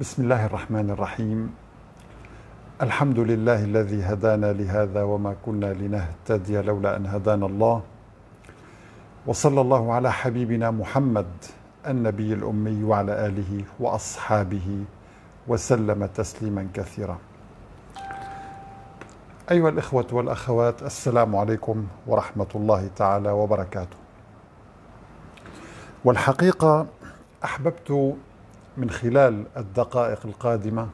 بسم الله الرحمن الرحيم الحمد لله الذي هدانا لهذا وما كنا لنهتدي لولا ان هدانا الله وصلى الله على حبيبنا محمد النبي الامي وعلى اله واصحابه وسلم تسليما كثيرا ايها الاخوه والاخوات السلام عليكم ورحمه الله تعالى وبركاته والحقيقه احببت من خلال الدقائق القادمه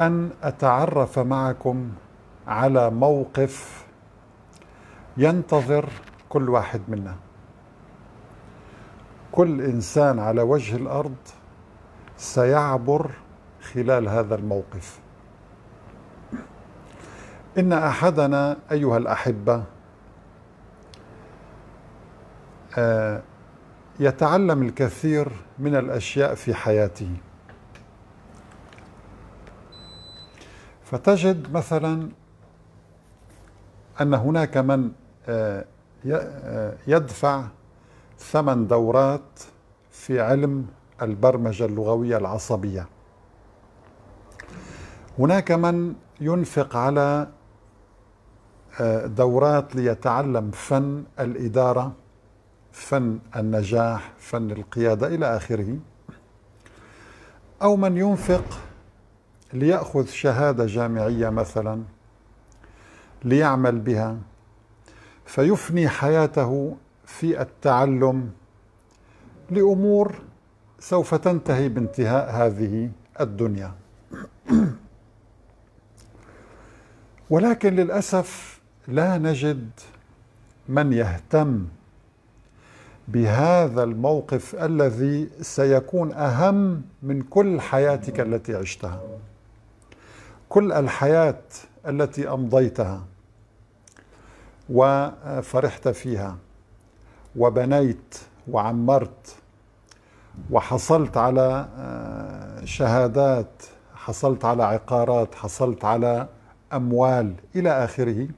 ان اتعرف معكم على موقف ينتظر كل واحد منا كل انسان على وجه الارض سيعبر خلال هذا الموقف ان احدنا ايها الاحبه آه، يتعلم الكثير من الاشياء في حياته فتجد مثلا ان هناك من آه، آه، يدفع ثمن دورات في علم البرمجه اللغويه العصبيه هناك من ينفق على آه، دورات ليتعلم فن الاداره فن النجاح فن القيادة إلى آخره أو من ينفق ليأخذ شهادة جامعية مثلا ليعمل بها فيفني حياته في التعلم لأمور سوف تنتهي بانتهاء هذه الدنيا ولكن للأسف لا نجد من يهتم بهذا الموقف الذي سيكون اهم من كل حياتك التي عشتها كل الحياه التي امضيتها وفرحت فيها وبنيت وعمرت وحصلت على آه، شهادات حصلت على عقارات حصلت على اموال الى اخره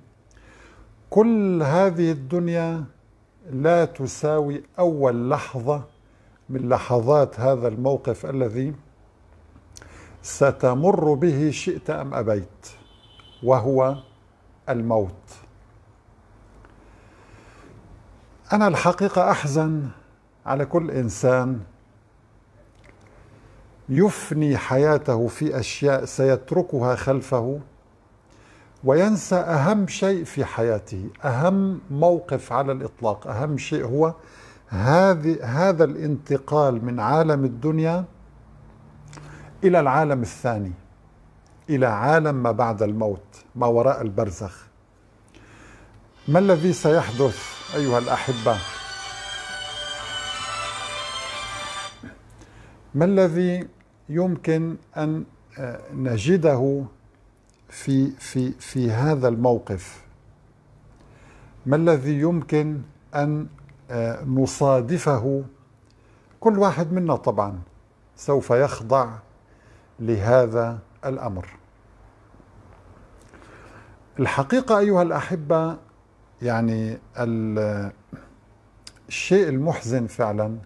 كل هذه الدنيا لا تساوي أول لحظة من لحظات هذا الموقف الذي ستمر به شئت أم أبيت وهو الموت أنا الحقيقة أحزن على كل إنسان يفني حياته في أشياء سيتركها خلفه وينسى أهم شيء في حياته أهم موقف على الإطلاق أهم شيء هو هذه هذا الانتقال من عالم الدنيا إلى العالم الثاني إلى عالم ما بعد الموت ما وراء البرزخ ما الذي سيحدث أيها الأحبة ما الذي يمكن أن آه، نجده في في في هذا الموقف ما الذي يمكن ان آه، نصادفه كل واحد منا طبعا سوف يخضع لهذا الامر الحقيقه ايها الاحبه يعني الشيء المحزن فعلا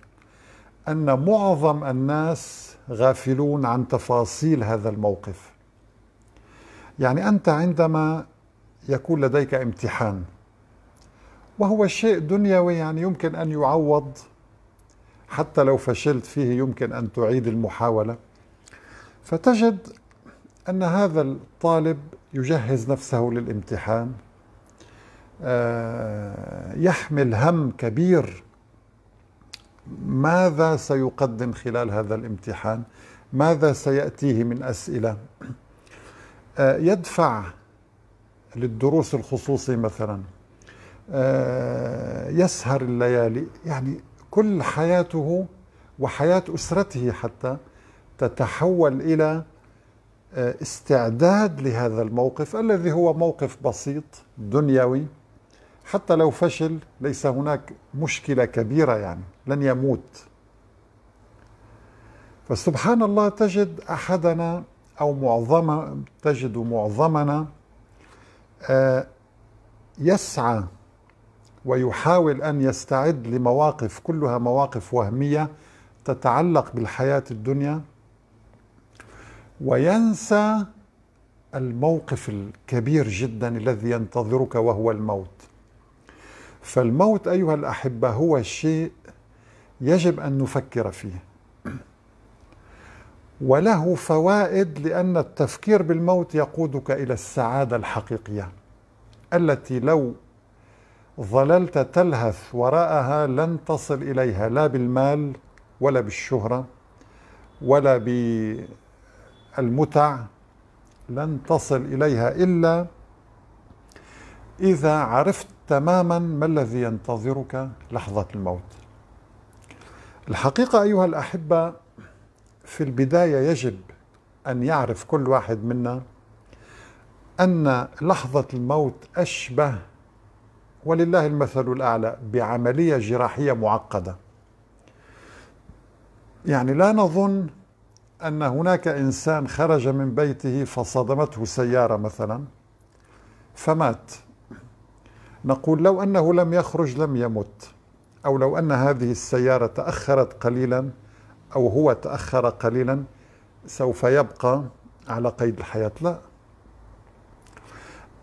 ان معظم الناس غافلون عن تفاصيل هذا الموقف يعني أنت عندما يكون لديك امتحان وهو شيء دنيوي يعني يمكن أن يعوض حتى لو فشلت فيه يمكن أن تعيد المحاولة فتجد أن هذا الطالب يجهز نفسه للامتحان آه، يحمل هم كبير ماذا سيقدم خلال هذا الامتحان ماذا سيأتيه من أسئلة آه، يدفع للدروس الخصوصي مثلا آه، يسهر الليالي يعني كل حياته وحياة أسرته حتى تتحول إلى آه، استعداد لهذا الموقف الذي هو موقف بسيط دنيوي حتى لو فشل ليس هناك مشكلة كبيرة يعني لن يموت فسبحان الله تجد أحدنا أو معظم تجد معظمنا آه، يسعى ويحاول أن يستعد لمواقف كلها مواقف وهمية تتعلق بالحياة الدنيا وينسى الموقف الكبير جدا الذي ينتظرك وهو الموت فالموت أيها الأحبة هو الشيء يجب أن نفكر فيه وله فوائد لأن التفكير بالموت يقودك إلى السعادة الحقيقية التي لو ظللت تلهث وراءها لن تصل إليها لا بالمال ولا بالشهرة ولا بالمتع لن تصل إليها إلا إذا عرفت تماما ما الذي ينتظرك لحظة الموت الحقيقة أيها الأحبة في البداية يجب أن يعرف كل واحد منا أن لحظة الموت أشبه ولله المثل الأعلى بعملية جراحية معقدة يعني لا نظن أن هناك إنسان خرج من بيته فصدمته سيارة مثلا فمات نقول لو أنه لم يخرج لم يمت أو لو أن هذه السيارة تأخرت قليلا أو هو تأخر قليلا سوف يبقى على قيد الحياة لا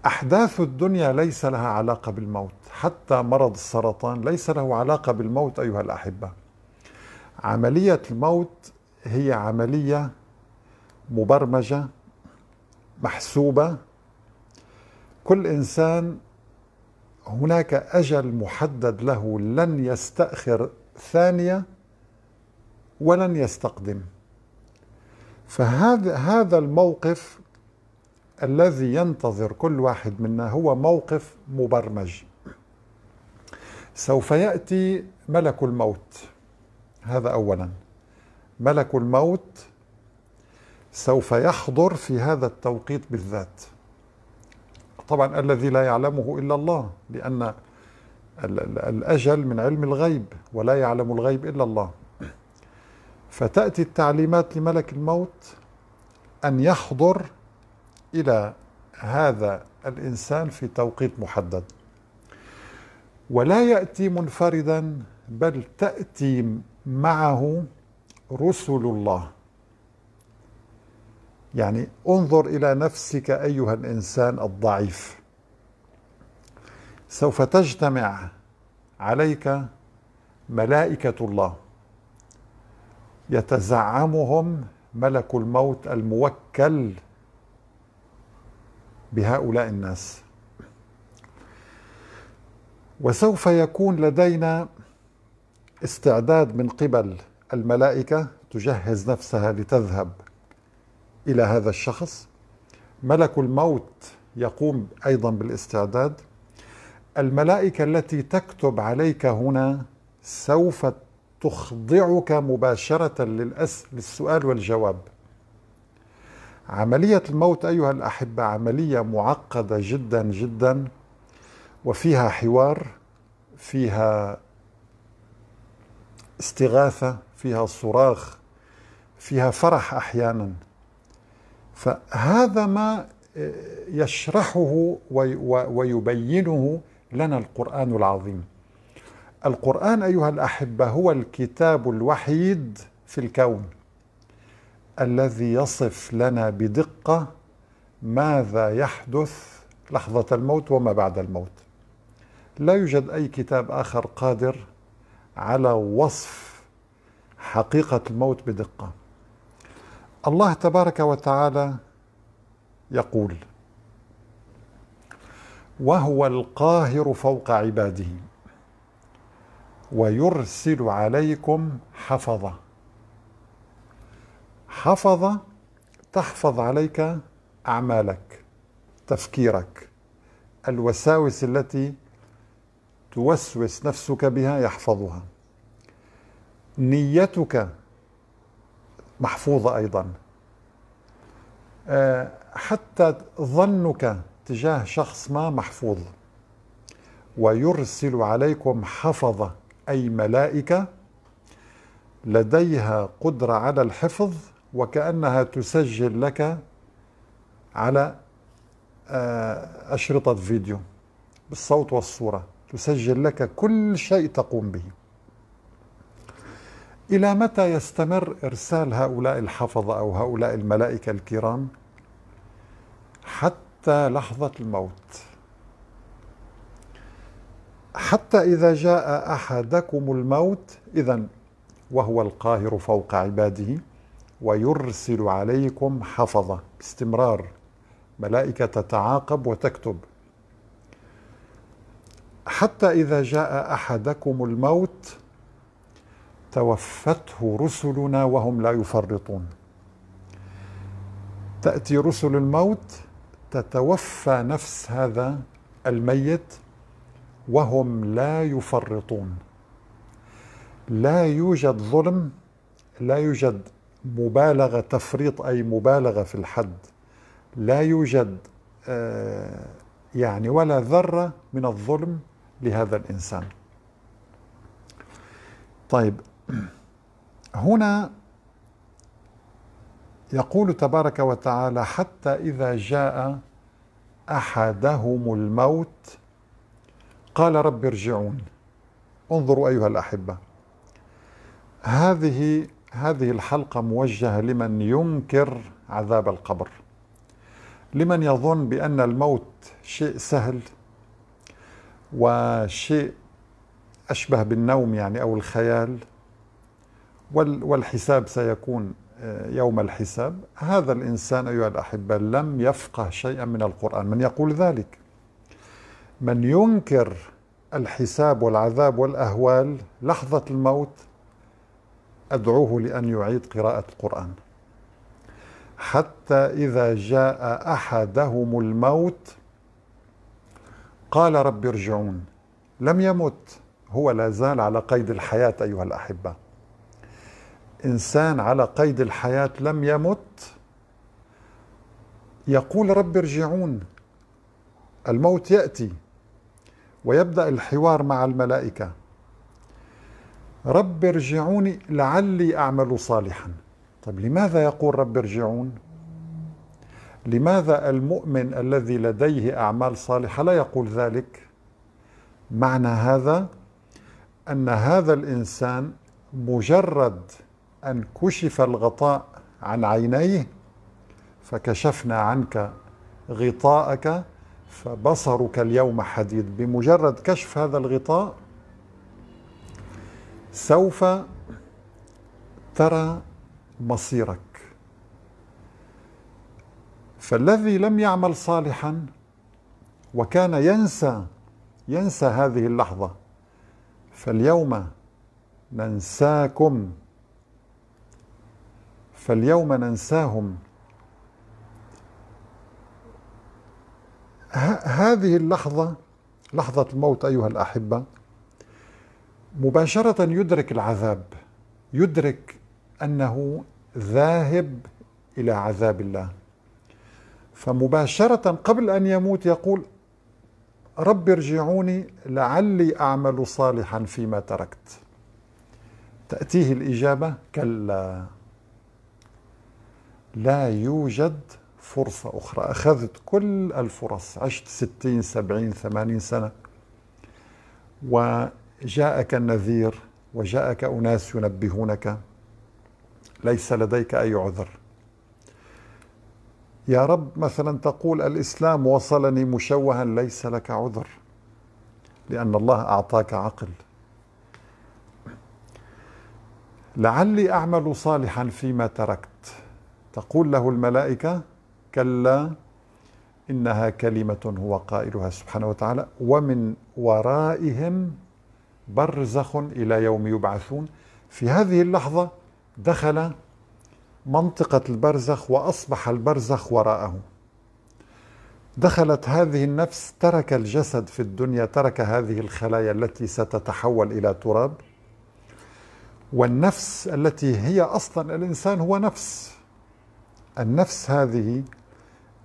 أحداث الدنيا ليس لها علاقة بالموت حتى مرض السرطان ليس له علاقة بالموت أيها الأحبة عملية الموت هي عملية مبرمجة محسوبة كل إنسان هناك أجل محدد له لن يستأخر ثانية ولن يستقدم فهذا هذا الموقف الذي ينتظر كل واحد منا هو موقف مبرمج سوف ياتي ملك الموت هذا اولا ملك الموت سوف يحضر في هذا التوقيت بالذات طبعا الذي لا يعلمه الا الله لان الاجل من علم الغيب ولا يعلم الغيب الا الله فتأتي التعليمات لملك الموت أن يحضر إلى هذا الإنسان في توقيت محدد ولا يأتي منفردا بل تأتي معه رسل الله يعني انظر إلى نفسك أيها الإنسان الضعيف سوف تجتمع عليك ملائكة الله يتزعمهم ملك الموت الموكل بهؤلاء الناس وسوف يكون لدينا استعداد من قبل الملائكه تجهز نفسها لتذهب الى هذا الشخص ملك الموت يقوم ايضا بالاستعداد الملائكه التي تكتب عليك هنا سوف تخضعك مباشرة للأس للسؤال والجواب عملية الموت أيها الأحبة عملية معقدة جدا جدا وفيها حوار فيها استغاثة فيها صراخ فيها فرح أحيانا فهذا ما آه، يشرحه ويبينه لنا القرآن العظيم القرآن أيها الأحبة هو الكتاب الوحيد في الكون الذي يصف لنا بدقة ماذا يحدث لحظة الموت وما بعد الموت لا يوجد أي كتاب آخر قادر على وصف حقيقة الموت بدقة الله تبارك وتعالى يقول وهو القاهر فوق عباده ويرسل عليكم حفظة حفظة تحفظ عليك أعمالك تفكيرك الوساوس التي توسوس نفسك بها يحفظها نيتك محفوظة أيضا آه، حتى ظنك تجاه شخص ما محفوظ ويرسل عليكم حفظه أي ملائكة لديها قدرة على الحفظ وكأنها تسجل لك على آه، أشرطة فيديو بالصوت والصورة تسجل لك كل شيء تقوم به إلى متى يستمر إرسال هؤلاء الحفظة أو هؤلاء الملائكة الكرام حتى لحظة الموت حتى إذا جاء أحدكم الموت إذا وهو القاهر فوق عباده ويرسل عليكم حفظة باستمرار ملائكة تتعاقب وتكتب حتى إذا جاء أحدكم الموت توفته رسلنا وهم لا يفرطون تأتي رسل الموت تتوفى نفس هذا الميت وهم لا يفرطون لا يوجد ظلم لا يوجد مبالغه تفريط اي مبالغه في الحد لا يوجد آه، يعني ولا ذره من الظلم لهذا الانسان طيب هنا يقول تبارك وتعالى حتى اذا جاء احدهم الموت قال رب ارجعون انظروا أيها الأحبة هذه هذه الحلقة موجهة لمن ينكر عذاب القبر لمن يظن بأن الموت شيء سهل وشيء أشبه بالنوم يعني أو الخيال والحساب سيكون آه، يوم الحساب هذا الإنسان أيها الأحبة لم يفقه شيئا من القرآن من يقول ذلك من ينكر الحساب والعذاب والاهوال لحظه الموت ادعوه لان يعيد قراءه القران حتى اذا جاء احدهم الموت قال رب ارجعون لم يمت هو لا زال على قيد الحياه ايها الاحبه انسان على قيد الحياه لم يمت يقول رب ارجعون الموت ياتي ويبدأ الحوار مع الملائكة رب ارجعوني لعلي أعمل صالحا طيب لماذا يقول رب ارجعون لماذا المؤمن الذي لديه أعمال صالحة لا يقول ذلك معنى هذا أن هذا الإنسان مجرد أن كشف الغطاء عن عينيه فكشفنا عنك غطاءك فبصرك اليوم حديد بمجرد كشف هذا الغطاء سوف ترى مصيرك فالذي لم يعمل صالحا وكان ينسى ينسى هذه اللحظه فاليوم ننساكم فاليوم ننساهم هذه اللحظة لحظة الموت أيها الأحبة مباشرة يدرك العذاب يدرك أنه ذاهب إلى عذاب الله فمباشرة قبل أن يموت يقول رب ارجعوني لعلي أعمل صالحا فيما تركت تأتيه الإجابة كلا لا يوجد فرصة أخرى أخذت كل الفرص عشت ستين سبعين ثمانين سنة وجاءك النذير وجاءك أناس ينبهونك ليس لديك أي عذر يا رب مثلا تقول الإسلام وصلني مشوها ليس لك عذر لأن الله أعطاك عقل لعلي أعمل صالحا فيما تركت تقول له الملائكة كلا إنها كلمة هو قائلها سبحانه وتعالى ومن ورائهم برزخ إلى يوم يبعثون في هذه اللحظة دخل منطقة البرزخ وأصبح البرزخ وراءه دخلت هذه النفس ترك الجسد في الدنيا ترك هذه الخلايا التي ستتحول إلى تراب والنفس التي هي أصلا الإنسان هو نفس النفس هذه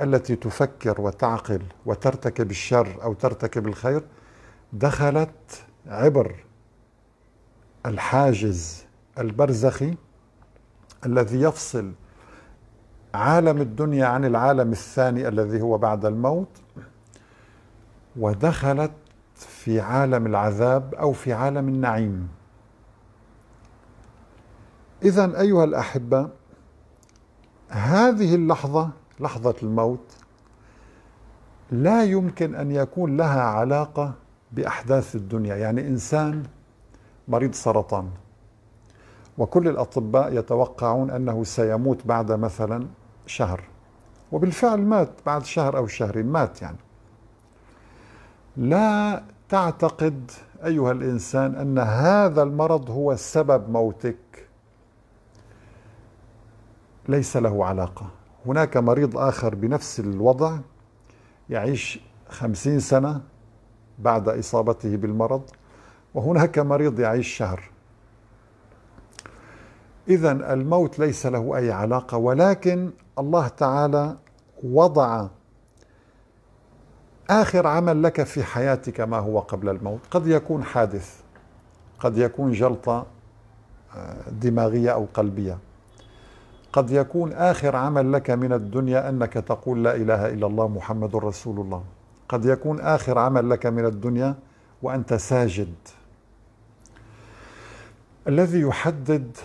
التي تفكر وتعقل وترتكب الشر او ترتكب الخير دخلت عبر الحاجز البرزخي الذي يفصل عالم الدنيا عن العالم الثاني الذي هو بعد الموت ودخلت في عالم العذاب او في عالم النعيم اذا ايها الاحبه هذه اللحظه لحظة الموت لا يمكن أن يكون لها علاقة بأحداث الدنيا يعني إنسان مريض سرطان وكل الأطباء يتوقعون أنه سيموت بعد مثلا شهر وبالفعل مات بعد شهر أو شهرين مات يعني لا تعتقد أيها الإنسان أن هذا المرض هو سبب موتك ليس له علاقه هناك مريض آخر بنفس الوضع يعيش خمسين سنة بعد إصابته بالمرض وهناك مريض يعيش شهر إذا الموت ليس له أي علاقة ولكن الله تعالى وضع آخر عمل لك في حياتك ما هو قبل الموت قد يكون حادث قد يكون جلطة آه، دماغية أو قلبية قد يكون آخر عمل لك من الدنيا أنك تقول لا إله إلا الله محمد رسول الله قد يكون آخر عمل لك من الدنيا وأنت ساجد الذي يحدد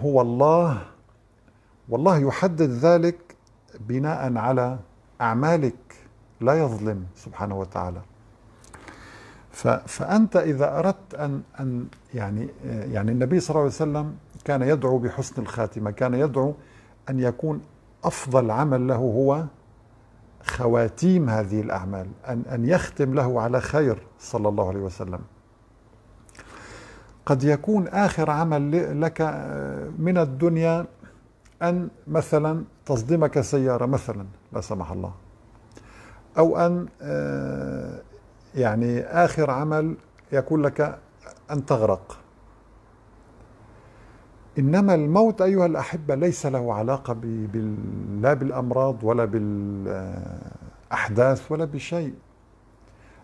هو الله والله يحدد ذلك بناء على أعمالك لا يظلم سبحانه وتعالى فأنت إذا أردت أن أن يعني يعني النبي صلى الله عليه وسلم كان يدعو بحسن الخاتمة كان يدعو أن يكون أفضل عمل له هو خواتيم هذه الأعمال أن, أن يختم له على خير صلى الله عليه وسلم قد يكون آخر عمل لك آه، من الدنيا أن مثلا تصدمك سيارة مثلا لا سمح الله أو أن آه، يعني آخر عمل يكون لك أن تغرق إنما الموت أيها الأحبة ليس له علاقة بال... لا بالأمراض ولا بالأحداث ولا بشيء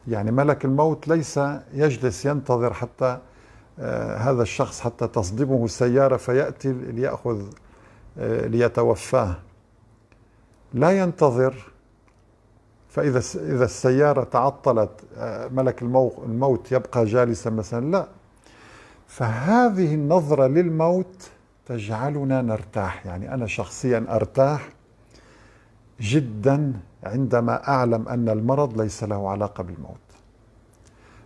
يعني ملك الموت ليس يجلس ينتظر حتى آه، هذا الشخص حتى تصدمه السيارة فيأتي ليأخذ آه، ليتوفاه لا ينتظر فإذا إذا السيارة تعطلت آه، ملك الموت يبقى جالسا مثلا لا فهذه النظرة للموت تجعلنا نرتاح يعني أنا شخصيا أرتاح جدا عندما أعلم أن المرض ليس له علاقة بالموت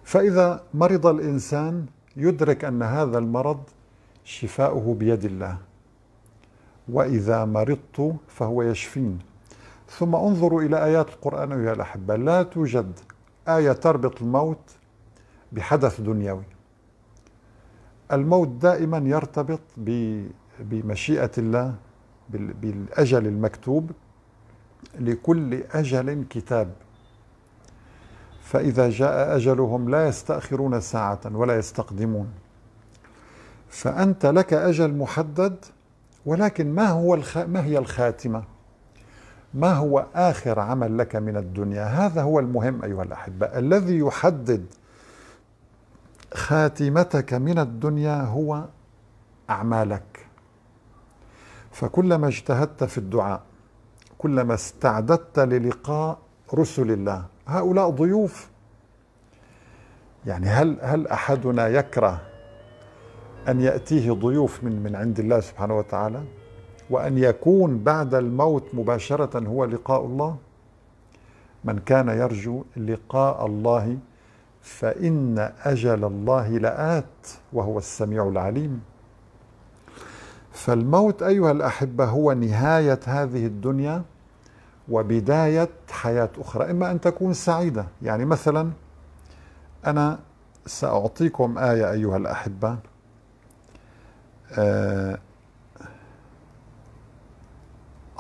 فإذا مرض الإنسان يدرك أن هذا المرض شفاؤه بيد الله وإذا مرضت فهو يشفين ثم انظروا إلى آيات القرآن أيها الأحبة لا توجد آية تربط الموت بحدث دنيوي الموت دائما يرتبط بمشيئة الله بالأجل المكتوب لكل أجل كتاب فإذا جاء أجلهم لا يستأخرون ساعة ولا يستقدمون فأنت لك أجل محدد ولكن ما هو الخ... ما هي الخاتمة؟ ما هو آخر عمل لك من الدنيا؟ هذا هو المهم أيها الأحبة الذي يحدد خاتمتك من الدنيا هو أعمالك فكلما اجتهدت في الدعاء كلما استعددت للقاء رسل الله هؤلاء ضيوف يعني هل هل احدنا يكره ان ياتيه ضيوف من من عند الله سبحانه وتعالى وان يكون بعد الموت مباشره هو لقاء الله من كان يرجو لقاء الله فإن أجل الله لآت وهو السميع العليم فالموت أيها الأحبة هو نهاية هذه الدنيا وبداية حياة أخرى إما أن تكون سعيدة يعني مثلا أنا سأعطيكم آية أيها الأحبة آه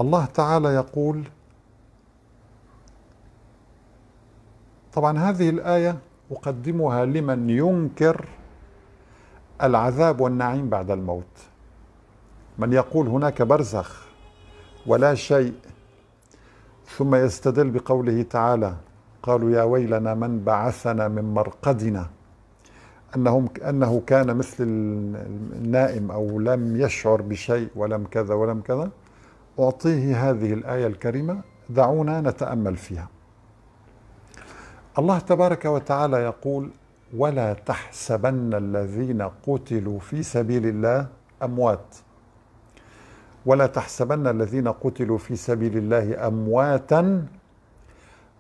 الله تعالى يقول طبعا هذه الآية أقدمها لمن ينكر العذاب والنعيم بعد الموت من يقول هناك برزخ ولا شيء ثم يستدل بقوله تعالى قالوا يا ويلنا من بعثنا من مرقدنا أنهم أنه كان مثل النائم أو لم يشعر بشيء ولم كذا ولم كذا أعطيه هذه الآية الكريمة دعونا نتأمل فيها الله تبارك وتعالى يقول ولا تحسبن الذين قتلوا في سبيل الله اموات ولا تحسبن الذين قتلوا في سبيل الله امواتا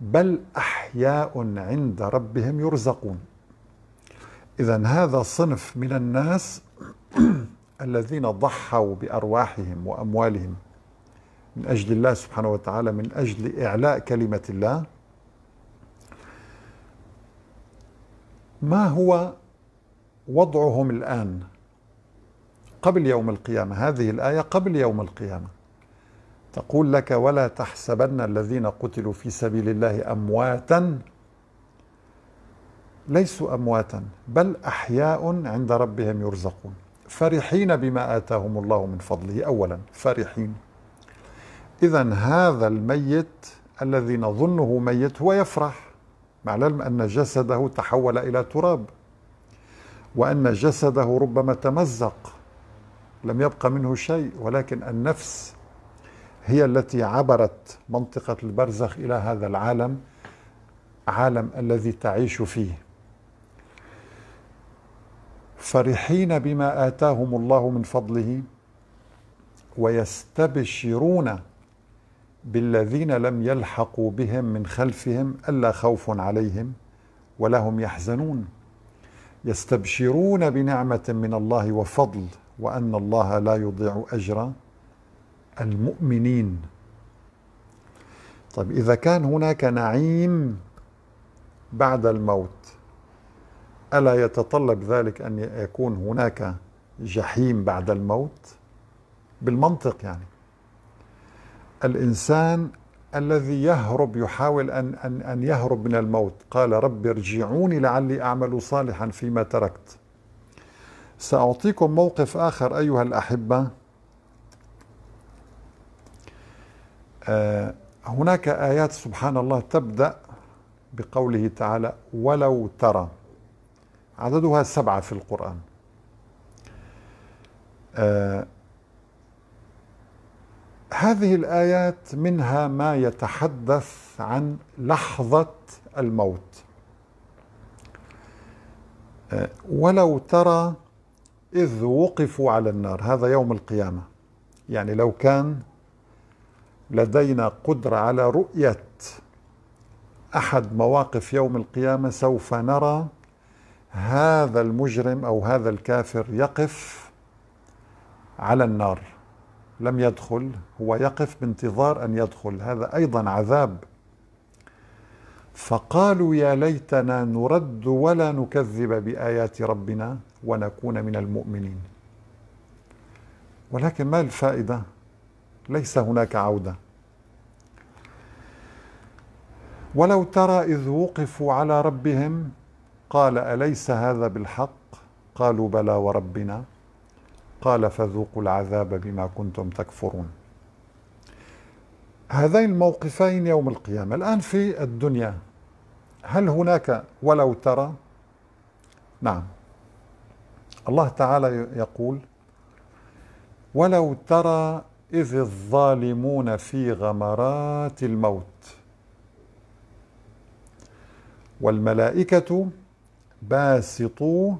بل احياء عند ربهم يرزقون اذا هذا صنف من الناس الذين ضحوا بارواحهم واموالهم من اجل الله سبحانه وتعالى من اجل اعلاء كلمه الله ما هو وضعهم الآن قبل يوم القيامة هذه الآية قبل يوم القيامة تقول لك ولا تحسبن الذين قتلوا في سبيل الله أمواتا ليسوا أمواتا بل أحياء عند ربهم يرزقون فرحين بما آتاهم الله من فضله أولا فرحين إذا هذا الميت الذي نظنه ميت هو يفرح مع العلم أن جسده تحول إلى تراب وأن جسده ربما تمزق لم يبقى منه شيء ولكن النفس هي التي عبرت منطقة البرزخ إلى هذا العالم عالم الذي تعيش فيه فرحين بما آتاهم الله من فضله ويستبشرون بالذين لم يلحقوا بهم من خلفهم الا خوف عليهم ولا هم يحزنون يستبشرون بنعمه من الله وفضل وان الله لا يضيع اجر المؤمنين طيب اذا كان هناك نعيم بعد الموت الا يتطلب ذلك ان يكون هناك جحيم بعد الموت بالمنطق يعني الإنسان الذي يهرب يحاول أن, أن, أن يهرب من الموت قال رب ارجعوني لعلي أعمل صالحا فيما تركت سأعطيكم موقف آخر أيها الأحبة آه هناك آيات سبحان الله تبدأ بقوله تعالى ولو ترى عددها سبعة في القرآن آه هذه الآيات منها ما يتحدث عن لحظة الموت ولو ترى إذ وقفوا على النار هذا يوم القيامة يعني لو كان لدينا قدرة على رؤية أحد مواقف يوم القيامة سوف نرى هذا المجرم أو هذا الكافر يقف على النار لم يدخل هو يقف بانتظار ان يدخل هذا ايضا عذاب فقالوا يا ليتنا نرد ولا نكذب بايات ربنا ونكون من المؤمنين ولكن ما الفائده ليس هناك عوده ولو ترى اذ وقفوا على ربهم قال اليس هذا بالحق قالوا بلى وربنا قال فذوقوا العذاب بما كنتم تكفرون هذين الموقفين يوم القيامة الآن في الدنيا هل هناك ولو ترى نعم الله تعالى يقول ولو ترى إذ الظالمون في غمرات الموت والملائكة باسطوا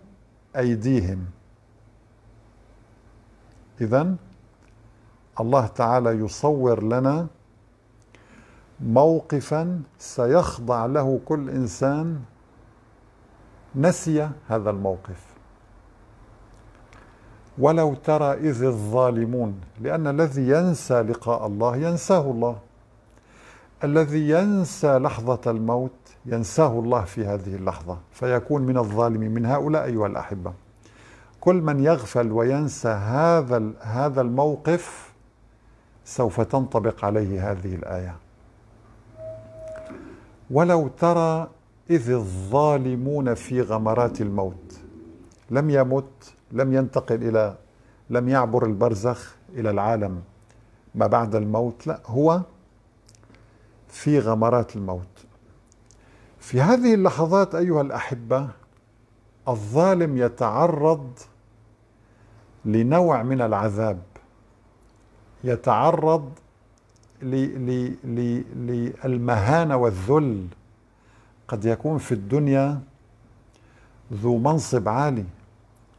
أيديهم إذا الله تعالى يصور لنا موقفا سيخضع له كل إنسان نسي هذا الموقف ولو ترى إذ الظالمون لأن الذي ينسى لقاء الله ينساه الله الذي ينسى لحظة الموت ينساه الله في هذه اللحظة فيكون من الظالمين من هؤلاء أيها الأحبة كل من يغفل وينسى هذا هذا الموقف سوف تنطبق عليه هذه الايه ولو ترى اذ الظالمون في غمرات الموت لم يمت لم ينتقل الى لم يعبر البرزخ الى العالم ما بعد الموت لا هو في غمرات الموت في هذه اللحظات ايها الاحبه الظالم يتعرض لنوع من العذاب يتعرض للمهانة والذل قد يكون في الدنيا ذو منصب عالي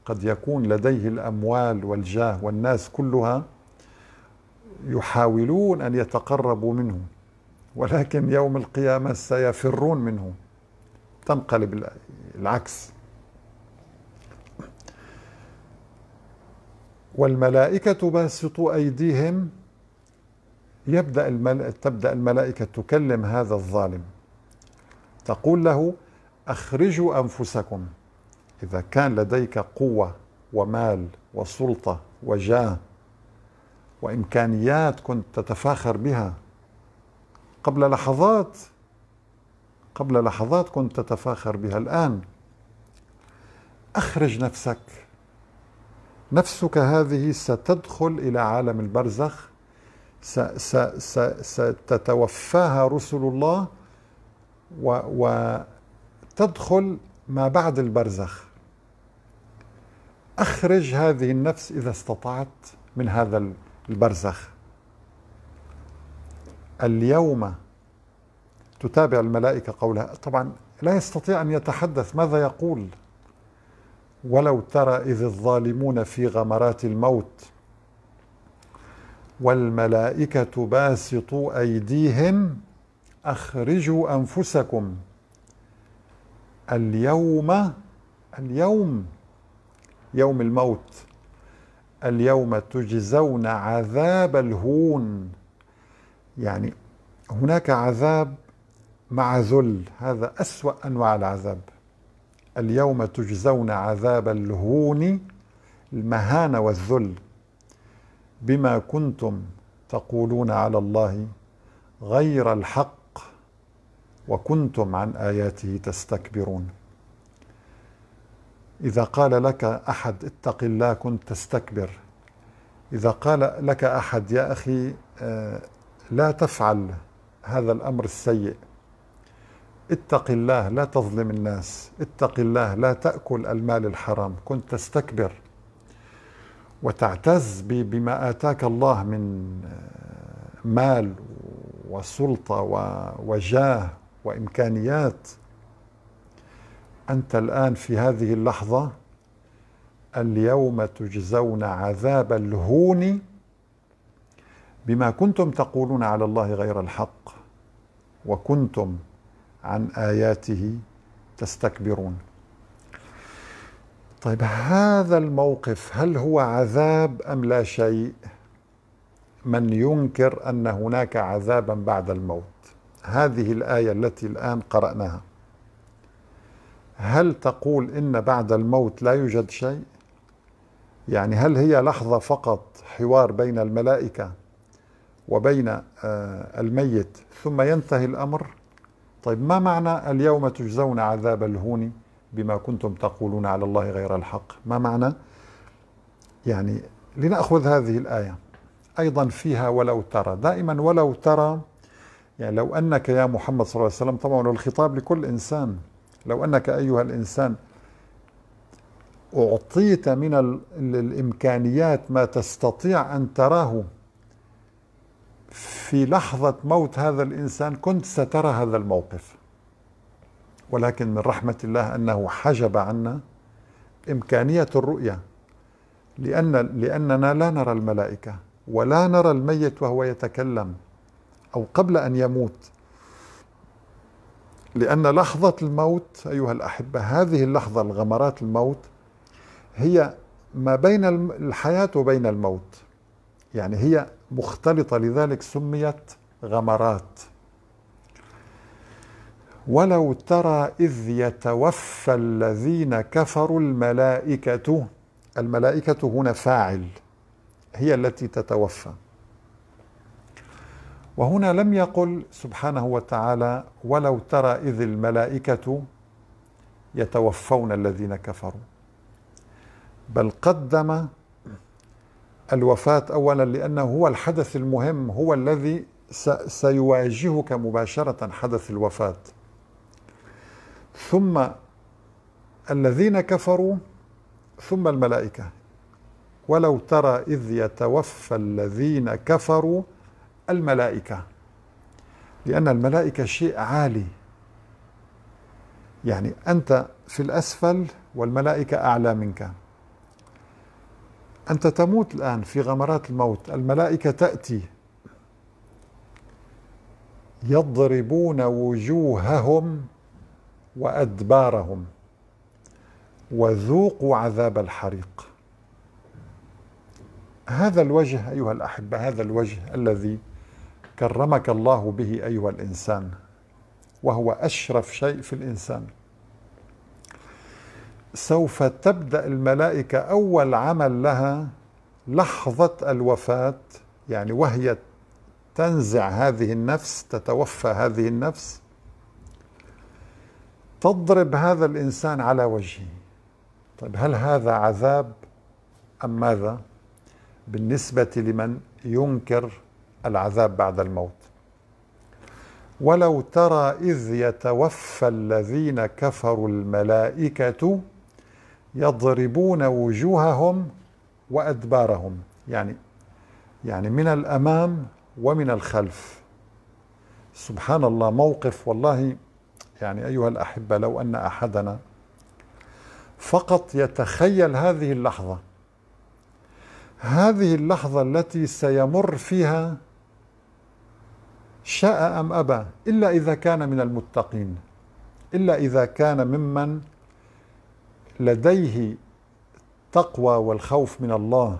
قد يكون لديه الأموال والجاه والناس كلها يحاولون أن يتقربوا منه ولكن يوم القيامة سيفرون منه تنقلب العكس والملائكة باسطوا أيديهم يبدأ المل... تبدأ الملائكة تكلم هذا الظالم تقول له أخرجوا أنفسكم إذا كان لديك قوة ومال وسلطة وجاه وإمكانيات كنت تتفاخر بها قبل لحظات قبل لحظات كنت تتفاخر بها الآن أخرج نفسك نفسك هذه ستدخل إلى عالم البرزخ ستتوفاها رسل الله وتدخل ما بعد البرزخ أخرج هذه النفس إذا استطعت من هذا البرزخ اليوم تتابع الملائكة قولها طبعا لا يستطيع أن يتحدث ماذا يقول ولو ترى إذ الظالمون في غمرات الموت والملائكة باسطوا أيديهم أخرجوا أنفسكم اليوم اليوم يوم الموت اليوم تجزون عذاب الهون يعني هناك عذاب مع ذل هذا أسوأ أنواع العذاب اليوم تجزون عذاب الهون المهانة والذل بما كنتم تقولون على الله غير الحق وكنتم عن آياته تستكبرون إذا قال لك أحد اتق الله كنت تستكبر إذا قال لك أحد يا أخي آه، لا تفعل هذا الأمر السيء اتق الله لا تظلم الناس اتق الله لا تأكل المال الحرام كنت تستكبر وتعتز بما آتاك الله من آه، مال وسلطة وجاه وإمكانيات أنت الآن في هذه اللحظة اليوم تجزون عذاب الهون بما كنتم تقولون على الله غير الحق وكنتم عن آياته تستكبرون طيب هذا الموقف هل هو عذاب أم لا شيء من ينكر أن هناك عذابا بعد الموت هذه الآية التي الآن قرأناها هل تقول إن بعد الموت لا يوجد شيء يعني هل هي لحظة فقط حوار بين الملائكة وبين آه، الميت ثم ينتهي الأمر طيب ما معنى اليوم تجزون عذاب الهون بما كنتم تقولون على الله غير الحق ما معنى يعني لنأخذ هذه الآية أيضا فيها ولو ترى دائما ولو ترى يعني لو أنك يا محمد صلى الله عليه وسلم طبعا الخطاب لكل إنسان لو أنك أيها الإنسان أعطيت من الإمكانيات ما تستطيع أن تراه في لحظة موت هذا الإنسان كنت سترى هذا الموقف ولكن من رحمة الله أنه حجب عنا إمكانية الرؤية لأن لأننا لا نرى الملائكة ولا نرى الميت وهو يتكلم أو قبل أن يموت لأن لحظة الموت أيها الأحبة هذه اللحظة الغمرات الموت هي ما بين الحياة وبين الموت يعني هي مختلطة لذلك سميت غمرات ولو ترى إذ يتوفى الذين كفروا الملائكة الملائكة هنا فاعل هي التي تتوفى وهنا لم يقل سبحانه وتعالى ولو ترى إذ الملائكة يتوفون الذين كفروا بل قدم الوفاة أولا لأنه هو الحدث المهم هو الذي سيواجهك مباشرة حدث الوفاة ثم الذين كفروا ثم الملائكة ولو ترى إذ يتوفى الذين كفروا الملائكة لأن الملائكة شيء عالي يعني أنت في الأسفل والملائكة أعلى منك أنت تموت الآن في غمرات الموت الملائكة تأتي يضربون وجوههم وأدبارهم وذوقوا عذاب الحريق هذا الوجه أيها الأحبة هذا الوجه الذي كرمك الله به أيها الإنسان وهو أشرف شيء في الإنسان سوف تبدأ الملائكة أول عمل لها لحظة الوفاة يعني وهي تنزع هذه النفس تتوفى هذه النفس تضرب هذا الإنسان على وجهه طيب هل هذا عذاب أم ماذا بالنسبة لمن ينكر العذاب بعد الموت ولو ترى إذ يتوفى الذين كفروا الملائكة يضربون وجوههم وأدبارهم يعني يعني من الأمام ومن الخلف سبحان الله موقف والله يعني أيها الأحبة لو أن أحدنا فقط يتخيل هذه اللحظة هذه اللحظة التي سيمر فيها شاء أم أبى إلا إذا كان من المتقين إلا إذا كان ممن لديه التقوى والخوف من الله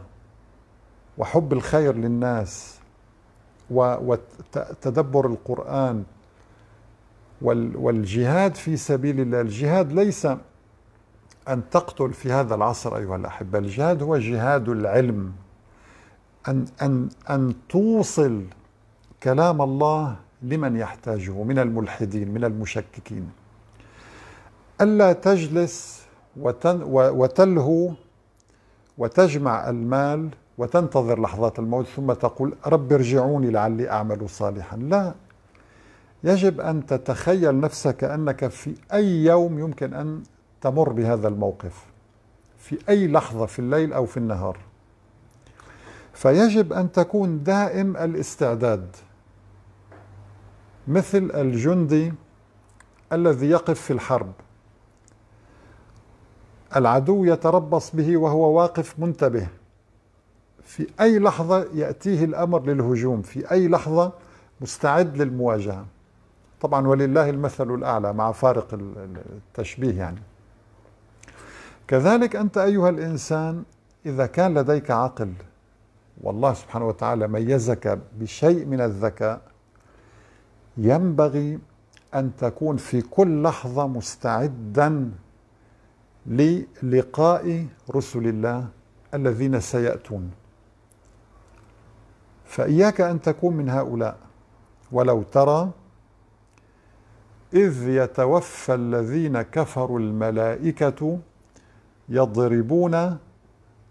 وحب الخير للناس وتدبر القرآن والجهاد في سبيل الله الجهاد ليس أن تقتل في هذا العصر أيها الأحبة الجهاد هو جهاد العلم أن, أن, أن توصل كلام الله لمن يحتاجه من الملحدين من المشككين ألا تجلس وتلهو وتجمع المال وتنتظر لحظات الموت ثم تقول رب ارجعوني لعلي أعمل صالحا لا يجب أن تتخيل نفسك أنك في أي يوم يمكن أن تمر بهذا الموقف في أي لحظة في الليل أو في النهار فيجب أن تكون دائم الاستعداد مثل الجندي الذي يقف في الحرب العدو يتربص به وهو واقف منتبه في أي لحظة يأتيه الأمر للهجوم في أي لحظة مستعد للمواجهة طبعا ولله المثل الأعلى مع فارق التشبيه يعني كذلك أنت أيها الإنسان إذا كان لديك عقل والله سبحانه وتعالى ميزك بشيء من الذكاء ينبغي أن تكون في كل لحظة مستعدا للقاء رسل الله الذين سيأتون فإياك أن تكون من هؤلاء ولو ترى إذ يتوفى الذين كفروا الملائكة يضربون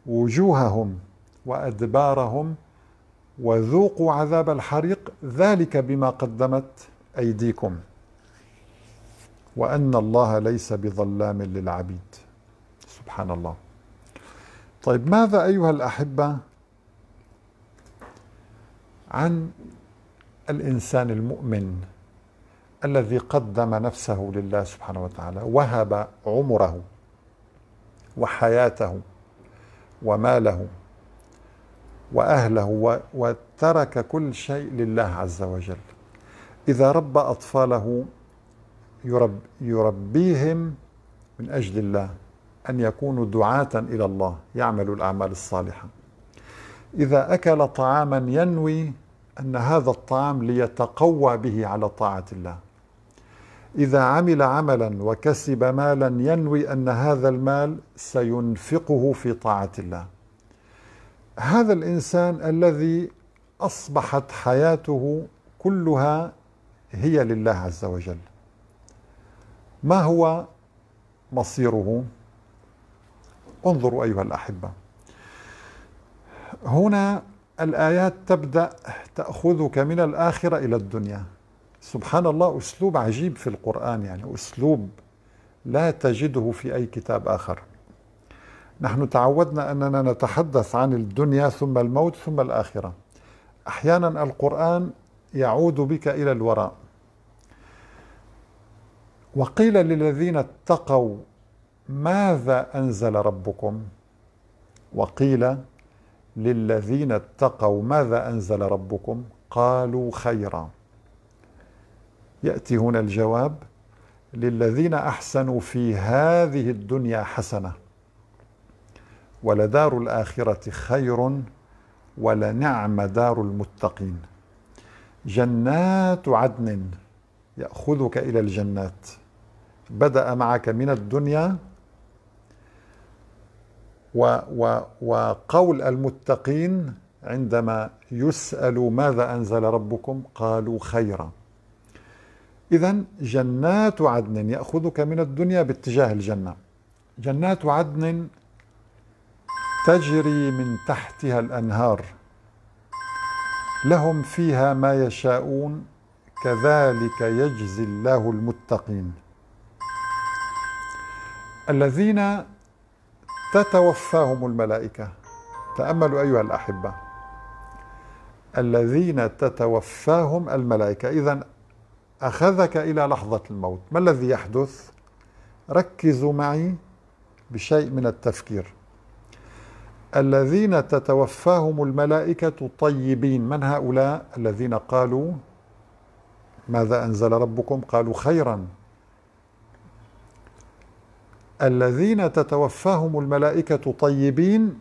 وجوههم وأدبارهم وذوقوا عذاب الحريق ذلك بما قدمت أيديكم وأن الله ليس بظلام للعبيد سبحان الله طيب ماذا أيها الأحبة عن الإنسان المؤمن الذي قدم نفسه لله سبحانه وتعالى وهب عمره وحياته وماله واهله وترك كل شيء لله عز وجل اذا ربى اطفاله يرب يربيهم من أجل الله أن يكونوا دعاة إلى الله يعملوا الأعمال الصالحة إذا أكل طعاما ينوي أن هذا الطعام ليتقوى به على طاعة الله إذا عمل عملا وكسب مالا ينوي أن هذا المال سينفقه في طاعة الله هذا الإنسان الذي أصبحت حياته كلها هي لله عز وجل ما هو مصيره انظروا ايها الاحبه هنا الايات تبدا تاخذك من الاخره الى الدنيا سبحان الله اسلوب عجيب في القران يعني اسلوب لا تجده في اي كتاب اخر نحن تعودنا اننا نتحدث عن الدنيا ثم الموت ثم الاخره احيانا القران يعود بك الى الوراء وقيل للذين اتقوا ماذا انزل ربكم وقيل للذين اتقوا ماذا انزل ربكم قالوا خيرا ياتي هنا الجواب للذين احسنوا في هذه الدنيا حسنه ولدار الاخره خير ولنعم دار المتقين جنات عدن ياخذك الى الجنات بدا معك من الدنيا و و وقول المتقين عندما يسالوا ماذا انزل ربكم قالوا خيرا اذا جنات عدن ياخذك من الدنيا باتجاه الجنه جنات عدن تجري من تحتها الانهار لهم فيها ما يشاءون كذلك يجزي الله المتقين الذين تتوفاهم الملائكه تاملوا ايها الاحبه الذين تتوفاهم الملائكه اذا اخذك الى لحظه الموت ما الذي يحدث ركزوا معي بشيء من التفكير الذين تتوفاهم الملائكة طيبين من هؤلاء الذين قالوا ماذا أنزل ربكم قالوا خيرا الذين تتوفاهم الملائكة طيبين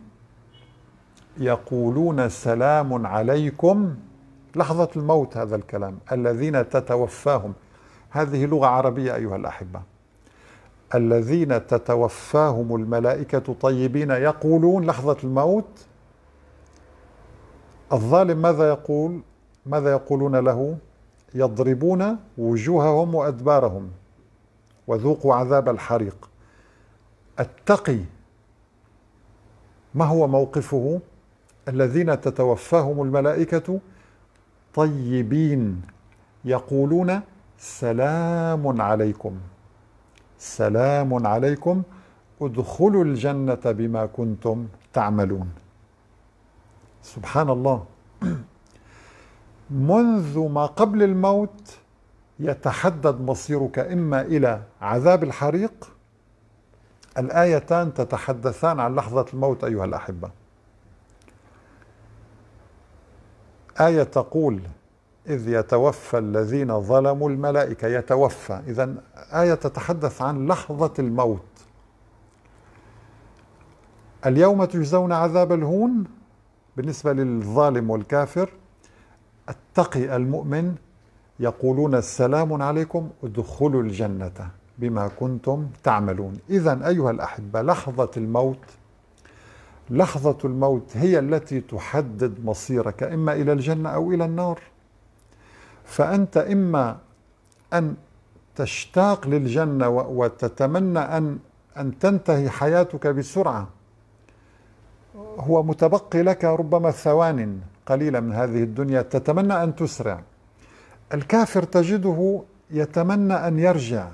يقولون سلام عليكم لحظة الموت هذا الكلام الذين تتوفاهم هذه لغة عربية أيها الأحبة الذين تتوفاهم الملائكة طيبين يقولون لحظة الموت الظالم ماذا يقول ماذا يقولون له يضربون وجوههم وأدبارهم وذوقوا عذاب الحريق التقي ما هو موقفه الذين تتوفاهم الملائكة طيبين يقولون سلام عليكم سلام عليكم ادخلوا الجنة بما كنتم تعملون سبحان الله منذ ما قبل الموت يتحدد مصيرك إما إلى عذاب الحريق الآيتان تتحدثان عن لحظة الموت أيها الأحبة آية تقول إذ يتوفى الذين ظلموا الملائكة يتوفى إذا آية تتحدث عن لحظة الموت اليوم تجزون عذاب الهون بالنسبة للظالم والكافر التقي المؤمن يقولون سلام عليكم ادخلوا الجنة بما كنتم تعملون إذا أيها الأحبة لحظة الموت لحظة الموت هي التي تحدد مصيرك إما إلى الجنة أو إلى النار فأنت إما أن تشتاق للجنة وتتمنى أن أن تنتهي حياتك بسرعة هو متبقي لك ربما ثوان قليلة من هذه الدنيا تتمنى أن تسرع الكافر تجده يتمنى أن يرجع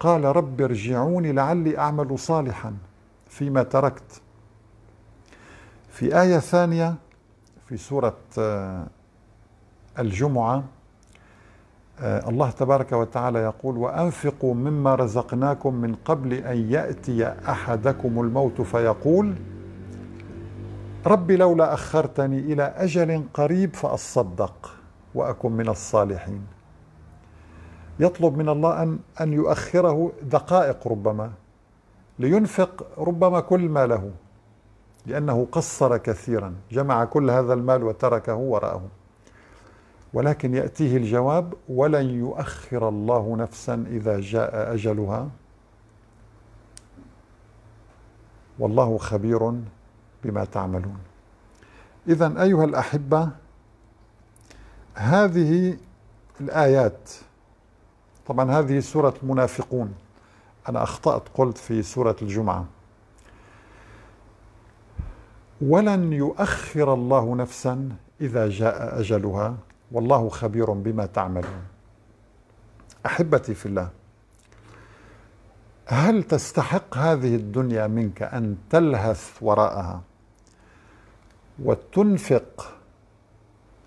قال رب ارجعوني لعلي أعمل صالحا فيما تركت في آية ثانية في سورة آه، الجمعة آه، الله تبارك وتعالى يقول وأنفقوا مما رزقناكم من قبل أن يأتي أحدكم الموت فيقول ربي لولا أخرتني إلى أجل قريب فأصدق وأكن من الصالحين يطلب من الله أن, أن يؤخره دقائق ربما لينفق ربما كل ما له لأنه قصر كثيرا جمع كل هذا المال وتركه وراءه ولكن يأتيه الجواب ولن يؤخر الله نفسا إذا جاء أجلها والله خبير بما تعملون إذا أيها الأحبة هذه الآيات طبعا هذه سورة المنافقون أنا أخطأت قلت في سورة الجمعة ولن يؤخر الله نفسا إذا جاء أجلها والله خبير بما تعملون أحبتي في الله هل تستحق هذه الدنيا منك أن تلهث وراءها وتنفق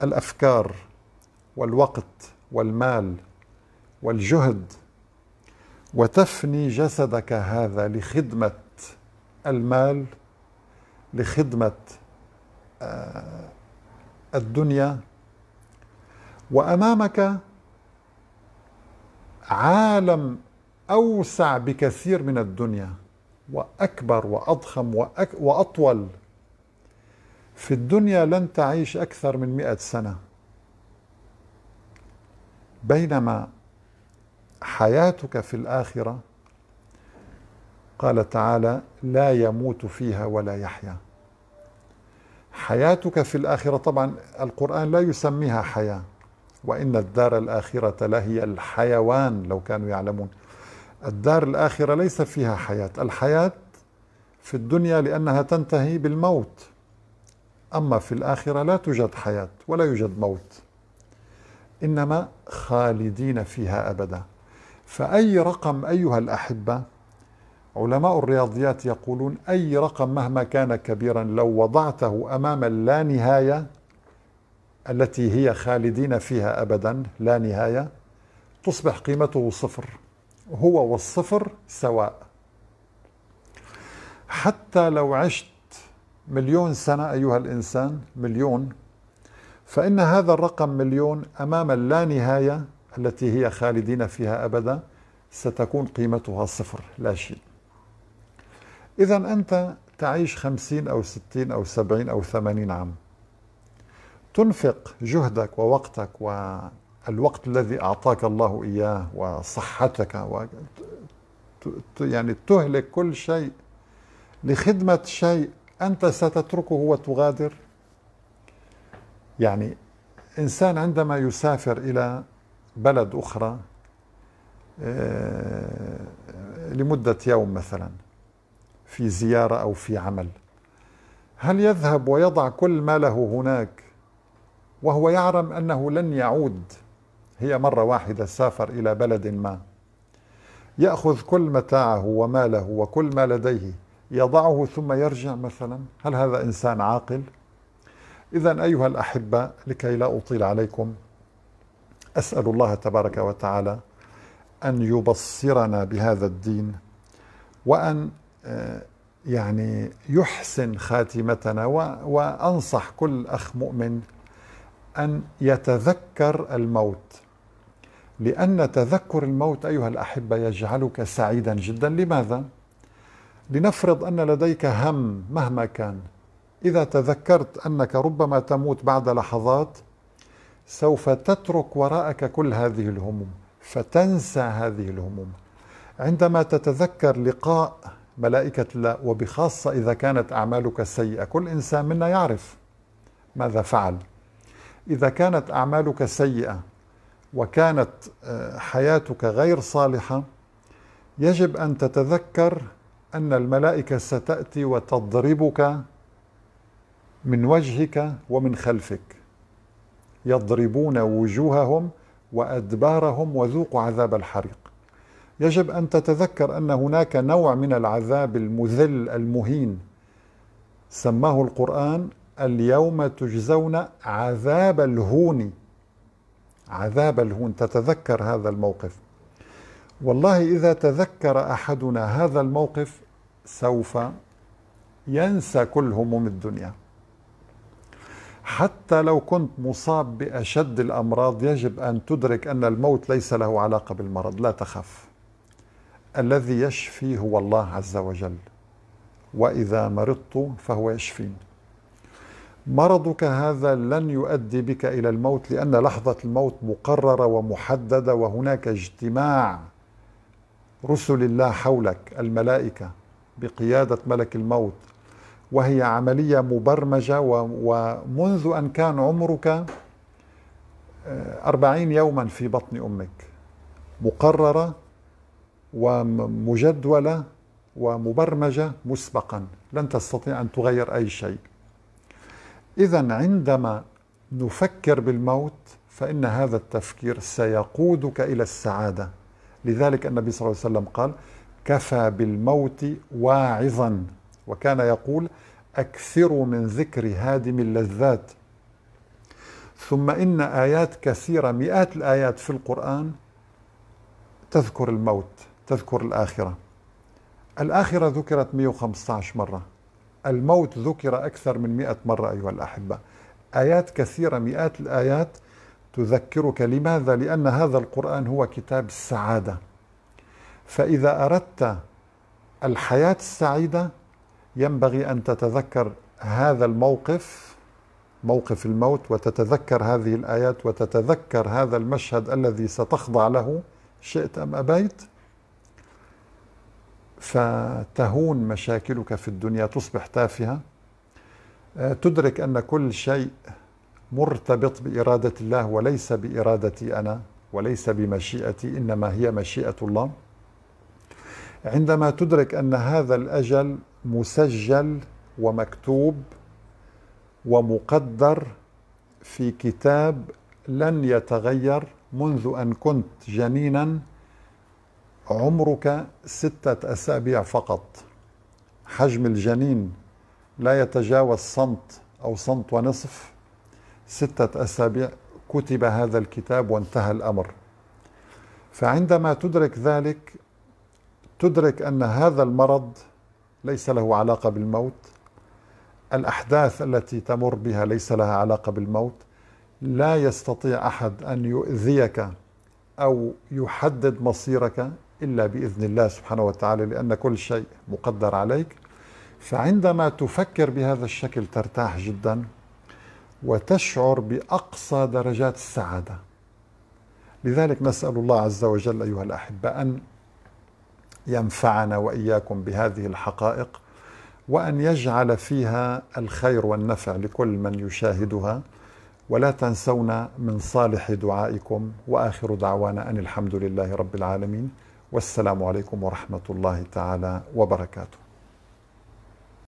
الافكار والوقت والمال والجهد وتفني جسدك هذا لخدمه المال لخدمه آه، الدنيا وامامك عالم اوسع بكثير من الدنيا واكبر واضخم وأك واطول في الدنيا لن تعيش أكثر من مئة سنة بينما حياتك في الآخرة قال تعالى لا يموت فيها ولا يحيا حياتك في الآخرة طبعا القرآن لا يسميها حياة وإن الدار الآخرة لهي الحيوان لو كانوا يعلمون الدار الآخرة ليس فيها حياة الحياة في الدنيا لأنها تنتهي بالموت أما في الآخرة لا توجد حياة ولا يوجد موت إنما خالدين فيها أبدا فأي رقم أيها الأحبة علماء الرياضيات يقولون أي رقم مهما كان كبيرا لو وضعته أمام اللانهاية التي هي خالدين فيها أبدا لا نهاية تصبح قيمته صفر هو والصفر سواء حتى لو عشت مليون سنة أيها الإنسان مليون فإن هذا الرقم مليون أمام اللانهاية التي هي خالدين فيها أبدا ستكون قيمتها صفر لا شيء إذا أنت تعيش خمسين أو ستين أو سبعين أو ثمانين عام تنفق جهدك ووقتك والوقت الذي أعطاك الله إياه وصحتك و... يعني تهلك كل شيء لخدمة شيء أنت ستتركه وتغادر يعني إنسان عندما يسافر إلى بلد أخرى آه، لمدة يوم مثلا في زيارة أو في عمل هل يذهب ويضع كل ما له هناك وهو يعلم أنه لن يعود هي مرة واحدة سافر إلى بلد ما يأخذ كل متاعه وماله وكل ما لديه يضعه ثم يرجع مثلا هل هذا إنسان عاقل؟ إذا أيها الأحبة لكي لا أطيل عليكم أسأل الله تبارك وتعالى أن يبصرنا بهذا الدين وأن آه، يعني يحسن خاتمتنا وأنصح كل أخ مؤمن أن يتذكر الموت لأن تذكر الموت أيها الأحبة يجعلك سعيدا جدا لماذا؟ لنفرض أن لديك هم مهما كان إذا تذكرت أنك ربما تموت بعد لحظات سوف تترك وراءك كل هذه الهموم فتنسى هذه الهموم عندما تتذكر لقاء ملائكة الله وبخاصة إذا كانت أعمالك سيئة كل إنسان منا يعرف ماذا فعل إذا كانت أعمالك سيئة وكانت آه، حياتك غير صالحة يجب أن تتذكر أن الملائكة ستأتي وتضربك من وجهك ومن خلفك يضربون وجوههم وأدبارهم وذوقوا عذاب الحريق يجب أن تتذكر أن هناك نوع من العذاب المذل المهين سماه القرآن اليوم تجزون عذاب الهون عذاب الهون تتذكر هذا الموقف والله إذا تذكر أحدنا هذا الموقف سوف ينسى كل هموم الدنيا حتى لو كنت مصاب بأشد الأمراض يجب أن تدرك أن الموت ليس له علاقة بالمرض لا تخف الذي يشفي هو الله عز وجل وإذا مرضت فهو يشفي مرضك هذا لن يؤدي بك إلى الموت لأن لحظة الموت مقررة ومحددة وهناك اجتماع رسل الله حولك الملائكة بقيادة ملك الموت وهي عملية مبرمجة ومنذ أن كان عمرك آه، أربعين يوما في بطن أمك مقررة ومجدولة ومبرمجة مسبقا لن تستطيع أن تغير أي شيء إذا عندما نفكر بالموت فإن هذا التفكير سيقودك إلى السعادة لذلك النبي صلى الله عليه وسلم قال كفى بالموت واعظا وكان يقول أكثر من ذكر هادم اللذات ثم إن آيات كثيرة مئات الآيات في القرآن تذكر الموت تذكر الآخرة الآخرة ذكرت 115 مرة الموت ذكر أكثر من 100 مرة أيها الأحبة آيات كثيرة مئات الآيات تذكرك لماذا؟ لأن هذا القرآن هو كتاب السعادة فإذا أردت الحياة السعيدة ينبغي أن تتذكر هذا الموقف موقف الموت وتتذكر هذه الآيات وتتذكر هذا المشهد الذي ستخضع له شئت أم أبيت فتهون مشاكلك في الدنيا تصبح تافهة آه، تدرك أن كل شيء مرتبط باراده الله وليس بارادتي انا وليس بمشيئتي انما هي مشيئه الله عندما تدرك ان هذا الاجل مسجل ومكتوب ومقدر في كتاب لن يتغير منذ ان كنت جنينا عمرك ستة أسابيع فقط حجم الجنين لا يتجاوز سنت أو سنت ونصف ستة أسابيع كتب هذا الكتاب وانتهى الأمر فعندما تدرك ذلك تدرك أن هذا المرض ليس له علاقة بالموت الأحداث التي تمر بها ليس لها علاقة بالموت لا يستطيع أحد أن يؤذيك أو يحدد مصيرك إلا بإذن الله سبحانه وتعالى لأن كل شيء مقدر عليك فعندما تفكر بهذا الشكل ترتاح جداً وتشعر باقصى درجات السعاده لذلك نسال الله عز وجل ايها الاحبه ان ينفعنا واياكم بهذه الحقائق وان يجعل فيها الخير والنفع لكل من يشاهدها ولا تنسونا من صالح دعائكم واخر دعوانا ان الحمد لله رب العالمين والسلام عليكم ورحمه الله تعالى وبركاته